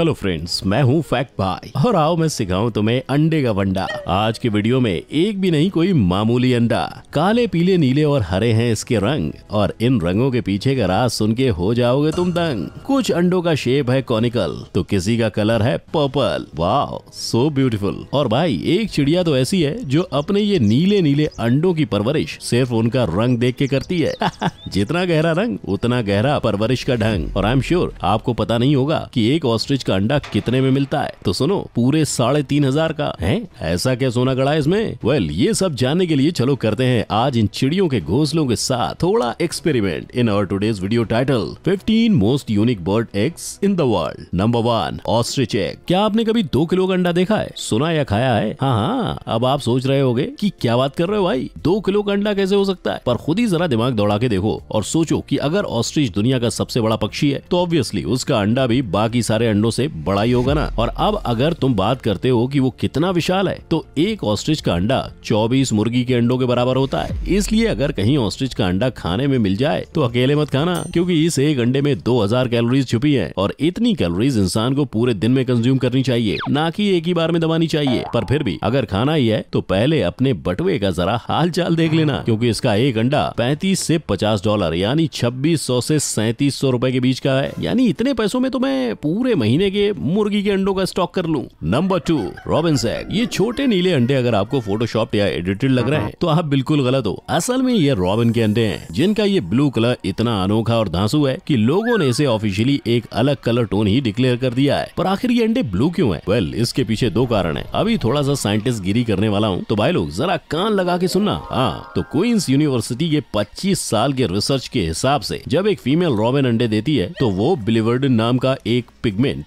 hello friends मैं हूं fact भाई और आओ मैं सिखाऊं तुम्हें अंडे का वंडा आज के वीडियो में एक भी नहीं कोई मामूली अंडा काले पीले नीले और हरे हैं इसके रंग और इन रंगों के पीछे का राज सुन के हो जाओगे तुम दंग कुछ अंडों का शेप है कॉनिकल तो किसी का कलर है पर्पल वाह सो ब्यूटीफुल और भाई एक चिड़िया तो ऐसी है जो अपने ये नीले नीले अंडो की परवरिश सिर्फ उनका रंग देख के करती है जितना गहरा रंग उतना गहरा परवरिश का ढंग और आई एम श्योर आपको पता नहीं होगा की एक ऑस्ट्रिच का अंडा कितने में मिलता है तो सुनो पूरे साढ़े तीन हजार का है ऐसा क्या सोना गड़ा है इसमें वेल ये सब जानने के लिए चलो करते हैं आज इन चिड़ियों के घोसलों के साथ थोड़ा experiment in our today's video title fifteen most unique bird eggs in the world number one ostrich egg क्या आपने कभी दो किलो का अंडा देखा है सुना या खाया है हाँ हाँ अब आप सोच रहे होगे कि क्या बात कर रहे हो भाई दो किलो का अंडा कैसे हो सकता है पर खुद ही जरा दिमाग दौड़ा के देखो और सोचो कि अगर ऑस्ट्रिच दुनिया का सबसे बड़ा पक्षी है तो ऑब्वियसली उसका अंडा भी बाकी सारे अंडों से बड़ा ही होगा ना और अब अगर तुम बात करते हो कि वो कितना विशाल है तो एक ऑस्ट्रिच का अंडा चौबीस मुर्गी के अंडों के बराबर होता है इसलिए अगर कहीं ऑस्ट्रिच का अंडा खाने में मिल जाए तो अकेले मत खाना क्योंकि इस एक अंडे में 2000 कैलोरीज छुपी है और इतनी कैलोरीज इंसान को पूरे दिन में कंज्यूम करनी चाहिए न की एक ही बार में दबानी चाहिए पर फिर भी अगर खाना ही है तो पहले अपने बटवे का जरा हाल चाल देख लेना क्यूँकी इसका एक अंडा पैंतीस ऐसी पचास डॉलर यानी छब्बीस सौ ऐसी सैतीस सौ रूपए के बीच का है यानी इतने पैसों में तो मैं पूरे महीने महीने के मुर्गी के अंडों का स्टॉक कर लूँ नंबर टू रॉबिन्स एग ये छोटे नीले अंडे अगर आपको फोटोशॉप या एडिटेड लग रहे हैं तो आप बिल्कुल गलत हो असल में ये रॉबिन के अंडे हैं जिनका ये ब्लू कलर इतना अनोखा और धांसू है कि लोगों ने इसे ऑफिशियली एक अलग कलर टोन ही डिक्लेयर कर दिया है पर आखिर ये अंडे ब्लू क्यों है वेल well, इसके पीछे दो कारण है अभी थोड़ा सा साइंटिस्ट गिरी करने वाला हूँ तो भाई लोग जरा कान लगा के सुनना हाँ तो क्वींस यूनिवर्सिटी के पच्चीस साल के रिसर्च के हिसाब ऐसी जब एक फीमेल रॉबिन अंडे देती है तो वो बिलिवर्डन नाम का एक पिगमेंट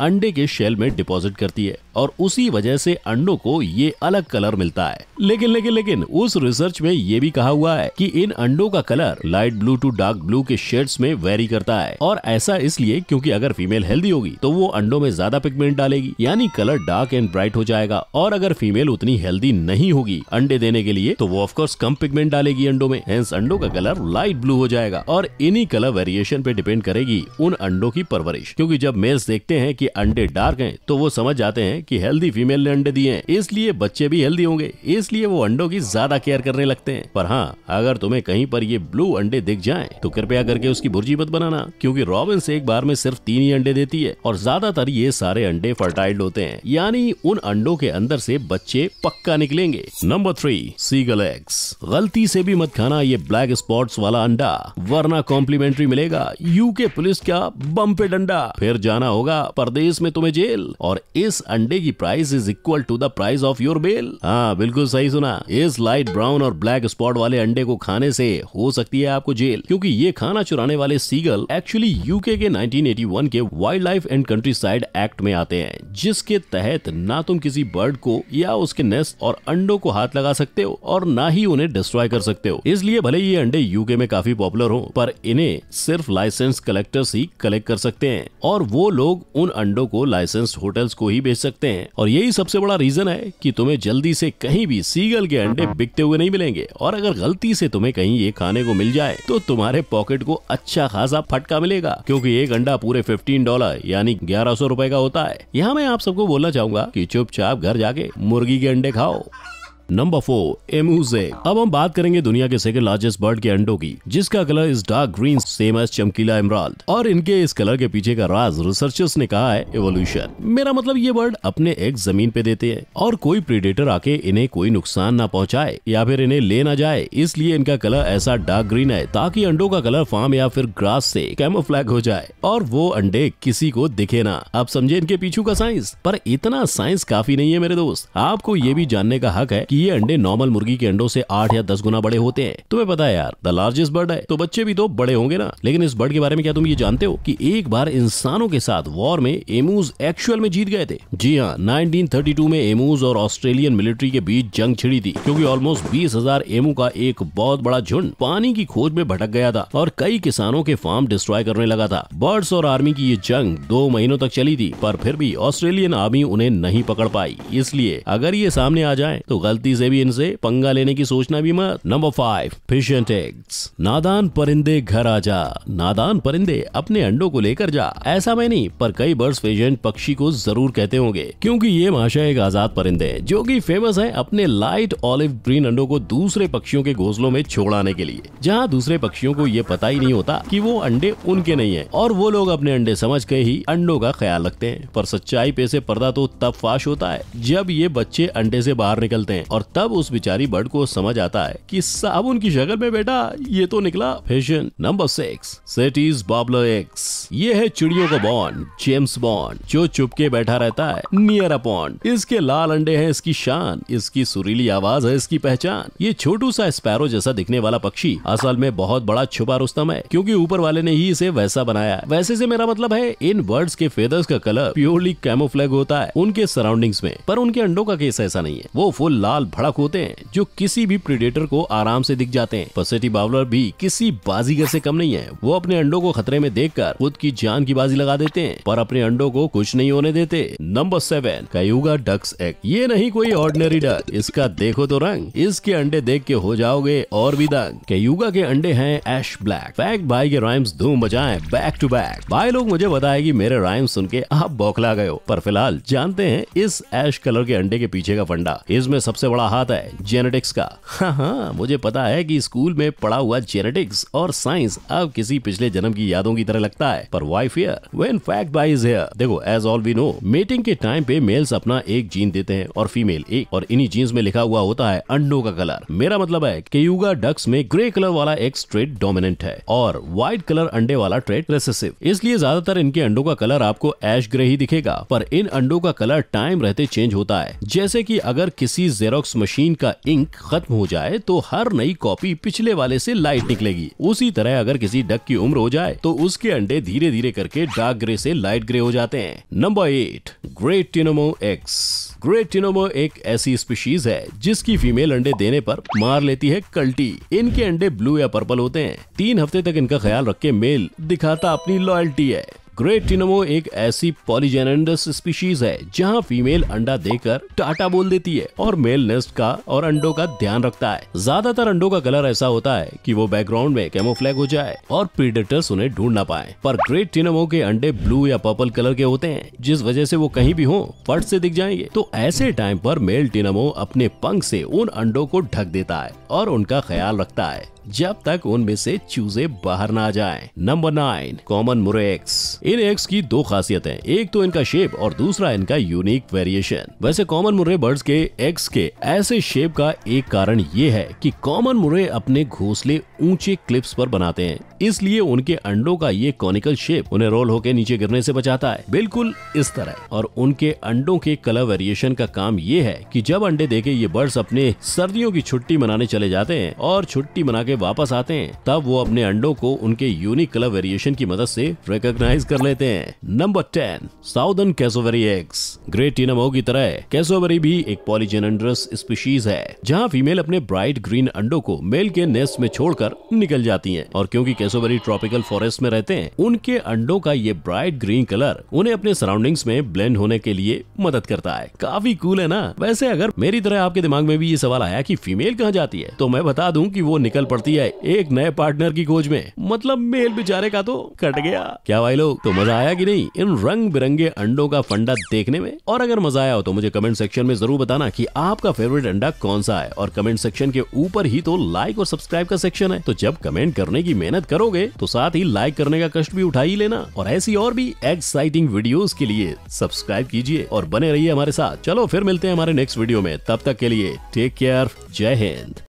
अंडे के शेल में डिपॉजिट करती है और उसी वजह से अंडों को ये अलग कलर मिलता है लेकिन लेकिन लेकिन उस रिसर्च में ये भी कहा हुआ है कि इन अंडों का colour light blue to dark blue के शेड्स में वेरी करता है और ऐसा इसलिए क्योंकि अगर फीमेल हेल्दी होगी तो वो अंडों में ज्यादा पिगमेंट डालेगी यानी कलर डार्क एंड ब्राइट हो जाएगा और अगर फीमेल उतनी हेल्दी नहीं होगी अंडे देने के लिए तो वो ऑफकोर्स कम पिगमेंट डालेगी अंडो में हेंस का कलर लाइट ब्लू हो जाएगा और इन्हीं कलर वेरिएशन पे डिपेंड करेगी उन अंडो की परवरिश क्यूँकी जब मेल्स देखते हैं अंडे डार्क हैं तो वो समझ जाते हैं कि हेल्दी फीमेल ने अंडे दिए हैं इसलिए बच्चे भी हेल्दी होंगे इसलिए वो अंडों की ज्यादा केयर करने लगते हैं पर हाँ अगर तुम्हें कहीं पर ये ब्लू अंडे दिख जाए तो कृपया करके उसकी भुर्जी मत बनाना क्यूँकी रॉबिन्स एक बार में सिर्फ तीन ही अंडे देती है और ज्यादातर ये सारे अंडे फर्टाइल्ड होते हैं यानी उन अंडो के अंदर से बच्चे पक्का निकलेंगे नंबर थ्री सीगल एग्स गलती से भी मत खाना ये ब्लैक स्पॉट्स वाला अंडा वरना कॉम्प्लीमेंट्री मिलेगा यूके पुलिस का बम पे डंडा फिर जाना होगा परदेश देश में तुम्हें जेल और इस अंडे की price is equal to the price of your bell हाँ बिल्कुल सही सुना इस लाइट ब्राउन और ब्लैक स्पॉट वाले अंडे को खाने से हो सकती है आपको जेल क्योंकि ये खाना चुराने वाले सीगल एक्चुअली यूके के 1981 के wildlife and countryside act में आते हैं जिसके तहत ना तुम किसी बर्ड को या उसके नेस्ट और अंडों को हाथ लगा सकते हो और ना ही उन्हें डिस्ट्रॉय कर सकते हो इसलिए भले ये अंडे यूके में काफी पॉपुलर हो पर इन्हें सिर्फ लाइसेंस कलेक्टर्स ही कलेक्ट कर सकते हैं और वो लोग उन अंडों को लाइसेंस होटल्स को ही बेच सकते हैं और यही सबसे बड़ा रीजन है कि तुम्हें जल्दी से कहीं भी सीगल के अंडे बिकते हुए नहीं मिलेंगे और अगर गलती से तुम्हें कहीं ये खाने को मिल जाए तो तुम्हारे पॉकेट को अच्छा खासा फटका मिलेगा क्यूँकी एक अंडा पूरे फिफ्टीन डॉलर यानी ग्यारह सौ रूपए का होता है यहाँ मैं आप सबको बोलना चाहूंगा की चुपचाप घर जाके मुर्गी के अंडे खाओ नंबर फोर एमूजे अब हम बात करेंगे दुनिया के सेकंड लार्जेस्ट बर्ड के अंडों की जिसका colour is dark green same as चमकीला इमराल और इनके इस कलर के पीछे का राज रिसर्चर्स ने कहा है एवोल्यूशन मेरा मतलब ये बर्ड अपने एग जमीन पे देते हैं और कोई प्रीडेटर आके इन्हें कोई नुकसान ना पहुंचाए या फिर इन्हें ले ना जाए इसलिए इनका कलर ऐसा डार्क ग्रीन है ताकि अंडो का कलर फार्म या फिर ग्रास से कैमोफ्लैग हो जाए और वो अंडे किसी को दिखे ना आप समझे इनके पीछू का साइंस पर इतना साइंस काफी नहीं है मेरे दोस्त आपको ये भी जानने का हक है की ये अंडे नॉर्मल मुर्गी के अंडों से आठ या दस गुना बड़े होते हैं तुम्हें पता है यार द लार्जेस्ट बर्ड है तो बच्चे भी तो बड़े होंगे ना लेकिन इस बर्ड के बारे में क्या तुम ये जानते हो कि एक बार इंसानों के साथ वॉर में एमूज एक्चुअल में जीत गए थे जी हाँ 1932 में एमूज और ऑस्ट्रेलियन मिलिट्री के बीच जंग छिड़ी थी क्योंकि ऑलमोस्ट बीस हजार एमू का एक बहुत बड़ा झुंड पानी की खोज में भटक गया था और कई किसानों के फार्म डिस्ट्रॉय करने लगा था बर्ड्स और आर्मी की ये जंग दो महीनों तक चली थी पर फिर भी ऑस्ट्रेलियन आर्मी उन्हें नहीं पकड़ पाई इसलिए अगर ये सामने आ जाए तो गलती भारतीय जेवियन से पंगा लेने की सोचना भी मत नंबर फाइव पेशेंट एग्स नादान परिंदे घर आ जा नादान परिंदे अपने अंडों को लेकर जा ऐसा मैं नहीं पर कई बर्ड्स फिशेंट पक्षी को जरूर कहते होंगे क्योंकि ये भाषा एक आजाद परिंदे है जो कि फेमस है अपने लाइट ऑलिव ग्रीन अंडों को दूसरे पक्षियों के घोसलों में छोड़ाने के लिए जहाँ दूसरे पक्षियों को ये पता ही नहीं होता की वो अंडे उनके नहीं है और वो लोग अपने अंडे समझ के ही अंडों का ख्याल रखते हैं पर सच्चाई पे से पर्दा तो तब फाश होता है जब ये बच्चे अंडे से बाहर निकलते हैं और और तब उस बिचारी बर्ड को समझ आता है कि साबुन की शक्ल में बेटा ये तो निकला फैशन नंबर सिक्स सेटीज बॉबलो एक्स ये है चिड़ियों का बॉन्ड जेम्स बॉन्ड जो चुपके बैठा रहता है नियर अपॉन इसके लाल अंडे है इसकी शान इसकी सुरीली आवाज है इसकी पहचान ये छोटू सा स्पैरो जैसा दिखने वाला पक्षी असल में बहुत बड़ा छुपा रुस्तम है क्योंकि ऊपर वाले ने ही इसे वैसा बनाया वैसे से मेरा मतलब है इन बर्ड्स के फेदर्स का कलर प्योरली कैमोफ्लेग होता है उनके सराउंडिंग्स में पर उनके अंडों का केस ऐसा नहीं है वो फुल लाल भड़क होते हैं जो किसी भी प्रीडेटर को आराम से दिख जाते हैं पसेटी बावलर भी किसी बाजीगर से कम नहीं है वो अपने अंडों को खतरे में देख कर खुद की जान की बाजी लगा देते हैं पर अपने अंडों को कुछ नहीं होने देते number seven Cayuga ducks egg ये नहीं कोई ऑर्डिनरी डक इसका देखो तो रंग इसके अंडे देख के हो जाओगे और भी दंग कयुगा के अंडे है एश ब्लैक बैक भाई के राइम्स धूम बजाए बैक टू बैक भाई लोग मुझे बताएगी की मेरे राइम सुन के आप बौखला गए पर फिलहाल जानते हैं इस एश कलर के अंडे के पीछे का फंडा इसमें सबसे बड़ा बड़ा हाथ है जेनेटिक्स का हाँ हाँ मुझे पता है कि स्कूल में पढ़ा हुआ जेनेटिक्स और साइंस अब किसी पिछले जन्म की यादों की तरह लगता है पर why fear when fact by is here देखो as all we know mating के टाइम पे मेल्स अपना एक जीन देते हैं और फीमेल एक और इन्हीं जीन्स में लिखा हुआ होता है अंडो का कलर मेरा मतलब है कि युगा डक्स में ग्रे कलर वाला एक स्ट्रेट डोमिनेंट है और व्हाइट कलर अंडे वाला ट्रेट रेसेसिव इसलिए ज्यादातर इनके अंडों का कलर आपको एश ग्रे ही दिखेगा पर इन अंडों का कलर टाइम रहते चेंज होता है जैसे की अगर किसी जेरो जेरोक्स मशीन का इंक खत्म हो जाए तो हर नई कॉपी पिछले वाले से लाइट निकलेगी उसी तरह अगर किसी डक की उम्र हो जाए तो उसके अंडे धीरे धीरे करके डार्क ग्रे से लाइट ग्रे हो जाते हैं number eight great tinamou eggs great tinamou एक ऐसी स्पीशीज है जिसकी फीमेल अंडे देने पर मार लेती है कल्टी इनके अंडे ब्लू या पर्पल होते हैं तीन हफ्ते तक इनका ख्याल रख के मेल दिखाता अपनी लॉयल्टी है ग्रेट टिनमो एक ऐसी पॉलीजेनेंडस स्पीशीज है जहाँ फीमेल अंडा देकर टाटा बोल देती है और मेल नेस्ट का और अंडों का ध्यान रखता है ज्यादातर अंडों का कलर ऐसा होता है कि वो बैकग्राउंड में कैमोफ्लैग हो जाए और प्रीडेटर्स उन्हें ढूंढ ना पाए पर ग्रेट टिनमो के अंडे ब्लू या पर्पल कलर के होते हैं जिस वजह से वो कहीं भी हो फट से दिख जाएंगे तो ऐसे टाइम पर मेल टिनमो अपने पंख से उन अंडों को ढक देता है और उनका ख्याल रखता है जब तक उनमें से चूजे बाहर ना आ जाए नंबर नाइन कॉमन मुरेक्स इन एग्स की दो खासियत है एक तो इनका शेप और दूसरा इनका यूनिक वेरिएशन वैसे कॉमन मुरे बर्ड्स के एग्स के ऐसे शेप का एक कारण ये है कि कॉमन मुरे अपने घोसले ऊंचे क्लिप्स पर बनाते हैं इसलिए उनके अंडों का ये कॉनिकल शेप उन्हें रोल होकर नीचे गिरने से बचाता है बिल्कुल इस तरह और उनके अंडों के कलर वेरिएशन का काम ये है कि जब अंडे देके ये बर्ड्स अपने सर्दियों की छुट्टी मनाने चले जाते हैं और छुट्टी मना के वापस आते हैं तब वो अपने अंडों को उनके यूनिक कलर वेरिएशन की मदद से रिकॉग्नाइज कर लेते हैं number ten southern cassowary eggs great tinamou की तरह कैसोवेरी भी एक पॉलीजेनेंड्रस स्पीशीज है जहाँ फीमेल अपने ब्राइट ग्रीन अंडो को मेल के नेस्ट में छोड़कर निकल जाती है और क्यूँकी कैसोवेरी ट्रॉपिकल फॉरेस्ट में रहते हैं उनके अंडो का ये ब्राइट ग्रीन कलर उन्हें अपने सराउंडिंग्स में ब्लेंड होने के लिए मदद करता है काफी कूल है ना वैसे अगर मेरी तरह आपके दिमाग में भी ये सवाल आया कि फीमेल कहाँ जाती है तो मैं बता दूं कि वो निकल पड़ती जाती है एक नए पार्टनर की खोज में मतलब मेल बेचारे का तो कट गया क्या भाई लोग तो मजा आया कि नहीं इन रंग बिरंगे अंडों का फंडा देखने में और अगर मजा आया हो तो मुझे कमेंट सेक्शन में जरूर बताना की आपका फेवरेट अंडा कौन सा है और कमेंट सेक्शन के ऊपर ही तो लाइक और सब्सक्राइब का सेक्शन है तो जब कमेंट करने की मेहनत करोगे तो साथ ही लाइक करने का कष्ट भी उठा ही लेना और ऐसी और भी एक्साइटिंग वीडियो के लिए सब्सक्राइब कीजिए और बने रहिए हमारे साथ चलो फिर मिलते हैं हमारे नेक्स्ट वीडियो में तब तक के लिए टेक केयर जय हिंद